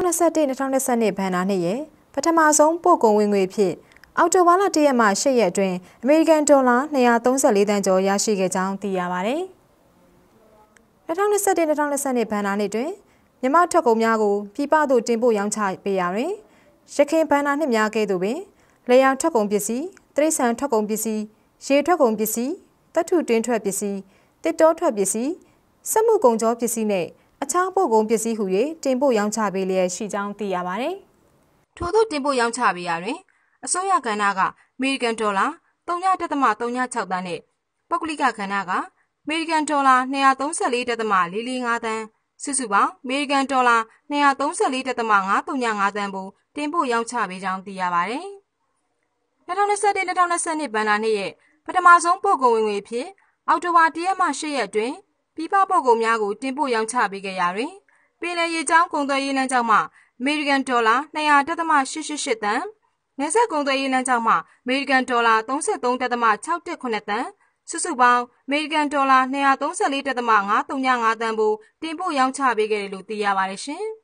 2021-2022ဘဏ္ဍာနှစ်ရဲ့ပထမဆုံးပို့ကုန်ဝင်ငွေဖြစ် အောက်တိုဘာလ1ရက်မှ8ရက်အတွင်းအမေရိကန်ဒေါ်လာ234သန်းကျော်ရရှိခဲ့ကြောင်းသိရပါတယ်။2021-2022ဘဏ္ဍာနှစ်တွင်မြန်မာထွက်ကုန်များကိုပြည်ပသို့တင်ပို့ရောင်းချပေးရာတွင်ရခိုင်ဘဏ္ဍာနှစ်များကဲ့သို့ပင်လေယာဉ်ထွက်ကုန်ပစ္စည်း၊တရိတ်ဆန်ထွက်ကုန်ပစ္စည်း၊ရေထွက်ကုန်ပစ္စည်း၊တပ်ထုတွင်းထွက်ပစ္စည်း၊တစ်တောထွက်ပစ္စည်း၊စက်မှုကုန်ကြောပစ္စည်းနဲ့အခြားပို့ကုန်ပစ္စည်းဟူ၍တင်ပို့ရောင်းချပေးလျက်ရှိကြောင်းသိရပါတယ်။ထို့သောတင်ပို့ရောင်းချပေးရာတွင်အစိုးရကဏ္ဍကအမေရိကန်ဒေါ်လာ3.36သန်းနဲ့ပုဂ္ဂလိကကဏ္ဍကအမေရိကန်ဒေါ်လာ234.445သန်းစုစုပေါင်းအမေရိကန်ဒေါ်လာ234.535သန်းပုံတင်ပို့ရောင်းချပေးကြောင်းသိရပါတယ်။2021-2022ဘဏ္ဍာနှစ်ရဲ့ပထမဆုံးပို့ကုန်ဝင်ငွေဖြစ်အောက်တိုဘာ1ရက်မှ8ရက်အတွင်းပြည်ပပို့ကုန်များကိုတင်ပို့ရောင်းချပေးခဲ့ရာတွင်ပင်လယ်ရေကြောင်းကုန်သွယ်ရေးလမ်းကြောင်းမှအမေရိကန်ဒေါ်လာ200.888တန်ငဆက်ကုန်သွယ်ရေးလမ်းကြောင်းမှအမေရိကန်ဒေါ်လာ33.618တန်စုစုပေါင်းအမေရိကန်ဒေါ်လာ234.535တန်ပိုတင်ပို့ရောင်းချပေးခဲ့တယ်လို့သိရပါတယ်ရှင်။